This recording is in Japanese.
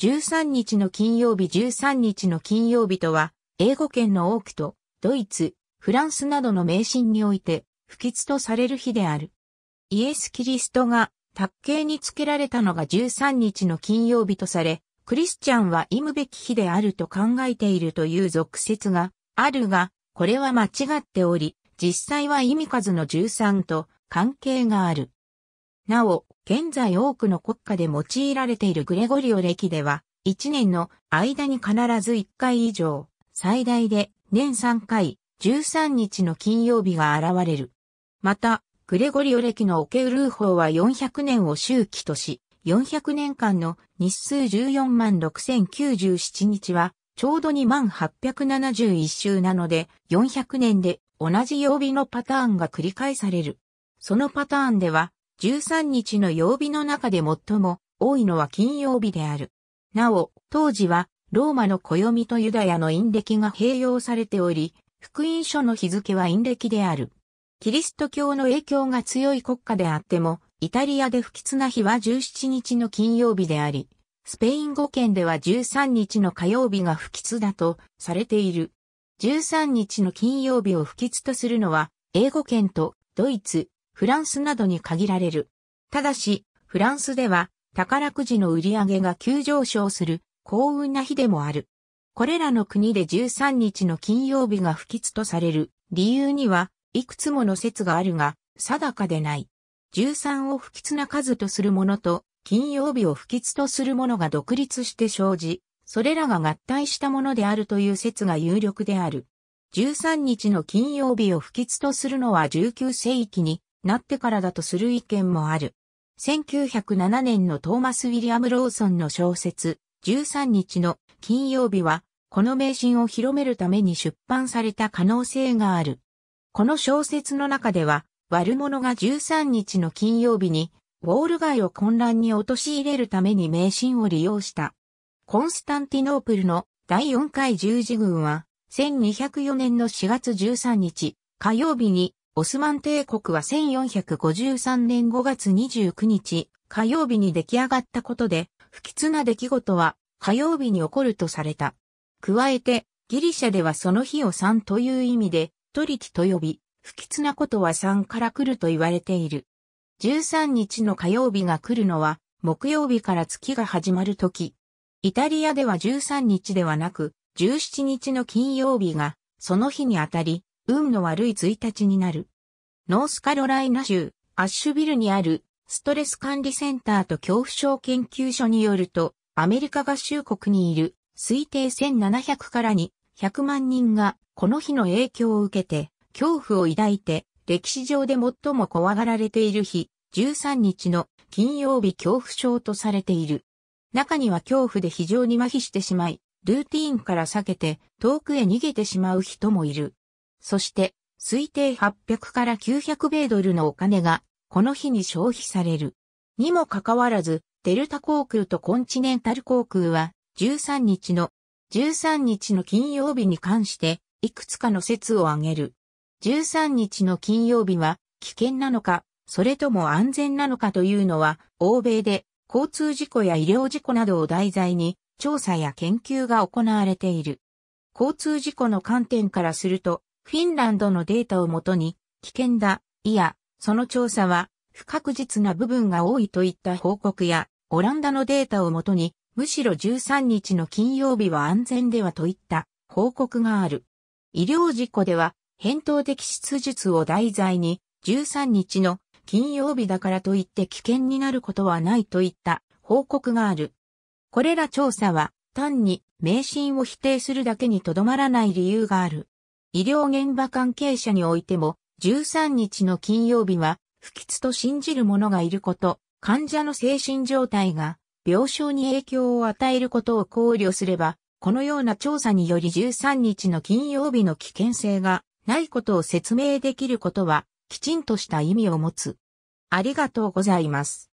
13日の金曜日13日の金曜日とは、英語圏の多くと、ドイツ、フランスなどの迷信において、不吉とされる日である。イエス・キリストが、卓形につけられたのが13日の金曜日とされ、クリスチャンは忌むべき日であると考えているという俗説があるが、これは間違っており、実際は意味数の13と関係がある。なお、現在多くの国家で用いられているグレゴリオ歴では、1年の間に必ず1回以上、最大で年3回、13日の金曜日が現れる。また、グレゴリオ歴のオケウルー法は400年を周期とし、400年間の日数14万6097日は、ちょうど2万871週なので、400年で同じ曜日のパターンが繰り返される。そのパターンでは、13日の曜日の中で最も多いのは金曜日である。なお、当時はローマの暦とユダヤの陰暦が併用されており、福音書の日付は陰暦である。キリスト教の影響が強い国家であっても、イタリアで不吉な日は17日の金曜日であり、スペイン語圏では13日の火曜日が不吉だとされている。13日の金曜日を不吉とするのは、英語圏とドイツ、フランスなどに限られる。ただし、フランスでは宝くじの売り上げが急上昇する幸運な日でもある。これらの国で13日の金曜日が不吉とされる理由にはいくつもの説があるが定かでない。13を不吉な数とするものと金曜日を不吉とするものが独立して生じ、それらが合体したものであるという説が有力である。13日の金曜日を不吉とするのは19世紀になってからだとする意見もある。1907年のトーマス・ウィリアム・ローソンの小説、13日の金曜日は、この迷信を広めるために出版された可能性がある。この小説の中では、悪者が13日の金曜日に、ウォール街を混乱に陥れるために迷信を利用した。コンスタンティノープルの第4回十字軍は、1204年の4月13日、火曜日にオスマン帝国は1453年5月29日、火曜日に出来上がったことで、不吉な出来事は火曜日に起こるとされた。加えて、ギリシャではその日を3という意味で、トリティと呼び、不吉なことは3から来ると言われている。13日の火曜日が来るのは、木曜日から月が始まる時。イタリアでは13日ではなく、17日の金曜日が、その日にあたり、運の悪い1日になる。ノースカロライナ州、アッシュビルにある、ストレス管理センターと恐怖症研究所によると、アメリカ合衆国にいる、推定1700からに、100万人が、この日の影響を受けて、恐怖を抱いて、歴史上で最も怖がられている日、13日の金曜日恐怖症とされている。中には恐怖で非常に麻痺してしまい、ルーティーンから避けて遠くへ逃げてしまう人もいる。そして、推定800から900米ドルのお金が、この日に消費される。にもかかわらず、デルタ航空とコンチネンタル航空は、13日の、13日の金曜日に関して、いくつかの説を挙げる。13日の金曜日は、危険なのか、それとも安全なのかというのは、欧米で、交通事故や医療事故などを題材に、調査や研究が行われている。交通事故の観点からすると、フィンランドのデータをもとに、危険だ、いや、その調査は、不確実な部分が多いといった報告や、オランダのデータをもとに、むしろ13日の金曜日は安全ではといった報告がある。医療事故では、返答的出術を題材に、13日の金曜日だからといって危険になることはないといった報告がある。これら調査は、単に迷信を否定するだけにとどまらない理由がある。医療現場関係者においても、13日の金曜日は、不吉と信じる者がいること、患者の精神状態が病床に影響を与えることを考慮すれば、このような調査により13日の金曜日の危険性がないことを説明できることは、きちんとした意味を持つ。ありがとうございます。